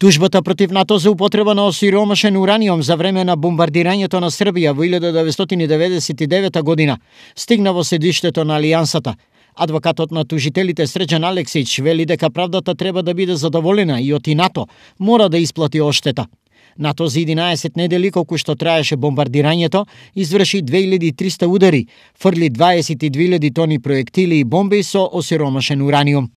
Тужбата против НАТО за употреба на осиромашен ураниум за време на бомбардирањето на Србија во 1999 година стигна во седиштето на Алијансата. Адвокатот на тужителите Среджан Алексич вели дека правдата треба да биде задоволена и оти НАТО мора да исплати оштета. НАТО за 11 недели колку што траеше бомбардирањето, изврши 2300 удари, фрли 22.000 тони проектили и бомби со осиромашен ураниум.